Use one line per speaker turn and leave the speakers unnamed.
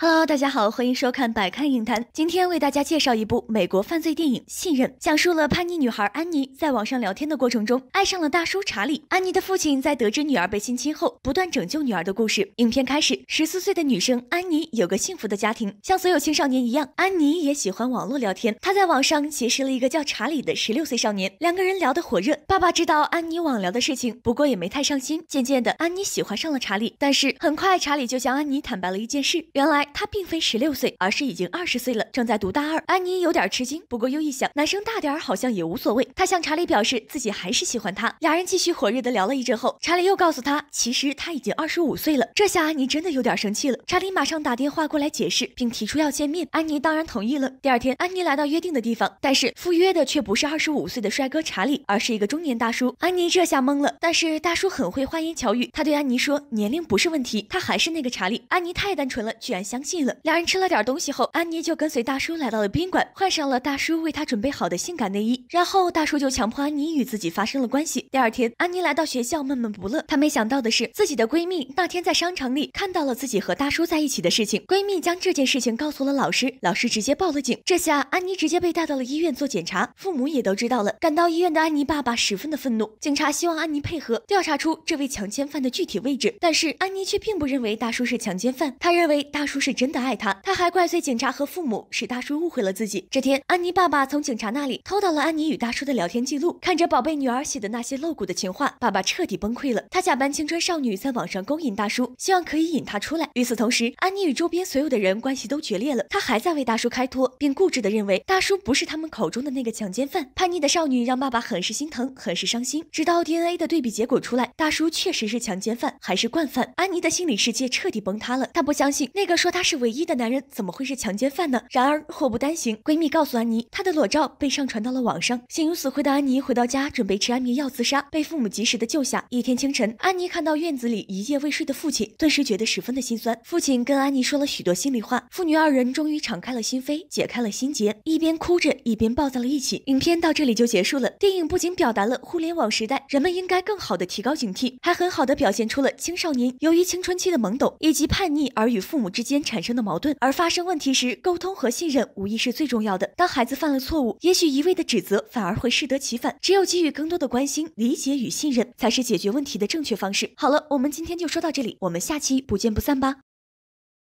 Hello，大家好，欢迎收看百看影坛。今天为大家介绍一部美国犯罪电影《信任》，讲述了叛逆女孩安妮在网上聊天的过程中，爱上了大叔查理。安妮的父亲在得知女儿被性侵后，不断拯救女儿的故事。影片开始，十四岁的女生安妮有个幸福的家庭，像所有青少年一样，安妮也喜欢网络聊天。她在网上结识了一个叫查理的十六岁少年，两个人聊得火热。爸爸知道安妮网聊的事情，不过也没太上心。渐渐的，安妮喜欢上了查理，但是很快查理就向安妮坦白了一件事，原来。他并非十六岁，而是已经二十岁了，正在读大二。安妮有点吃惊，不过又一想，男生大点好像也无所谓。他向查理表示自己还是喜欢他。俩人继续火热的聊了一阵后，查理又告诉他，其实他已经二十五岁了。这下安妮真的有点生气了。查理马上打电话过来解释，并提出要见面。安妮当然同意了。第二天，安妮来到约定的地方，但是赴约的却不是二十五岁的帅哥查理，而是一个中年大叔。安妮这下懵了，但是大叔很会花言巧语，他对安妮说年龄不是问题，他还是那个查理。安妮太单纯了，居然相。信了，两人吃了点东西后，安妮就跟随大叔来到了宾馆，换上了大叔为她准备好的性感内衣，然后大叔就强迫安妮与自己发生了关系。第二天，安妮来到学校，闷闷不乐。她没想到的是，自己的闺蜜那天在商场里看到了自己和大叔在一起的事情，闺蜜将这件事情告诉了老师，老师直接报了警。这下，安妮直接被带到了医院做检查，父母也都知道了。赶到医院的安妮爸爸十分的愤怒，警察希望安妮配合调查出这位强奸犯的具体位置，但是安妮却并不认为大叔是强奸犯，她认为大叔是。是真的爱他，他还怪罪警察和父母，使大叔误会了自己。这天，安妮爸爸从警察那里偷到了安妮与大叔的聊天记录，看着宝贝女儿写的那些露骨的情话，爸爸彻底崩溃了。他假扮青春少女，在网上勾引大叔，希望可以引他出来。与此同时，安妮与周边所有的人关系都决裂了。他还在为大叔开脱，并固执的认为大叔不是他们口中的那个强奸犯。叛逆的少女让爸爸很是心疼，很是伤心。直到 DNA 的对比结果出来，大叔确实是强奸犯，还是惯犯。安妮的心理世界彻底崩塌了，她不相信那个说他。他是唯一的男人，怎么会是强奸犯呢？然而祸不单行，闺蜜告诉安妮，她的裸照被上传到了网上。心如死灰的安妮回到家，准备吃安眠药自杀，被父母及时的救下。一天清晨，安妮看到院子里一夜未睡的父亲，顿时觉得十分的心酸。父亲跟安妮说了许多心里话，父女二人终于敞开了心扉，解开了心结，一边哭着，一边抱在了一起。影片到这里就结束了。电影不仅表达了互联网时代人们应该更好的提高警惕，还很好的表现出了青少年由于青春期的懵懂以及叛逆而与父母之间。产生的矛盾，而发生问题时，沟通和信任无疑是最重要的。当孩子犯了错误，也许一味的指责反而会适得其反。只有给予更多的关心、理解与信任，才是解决问题的正确方式。好了，我们今天就说到这里，我们下期不见不散吧。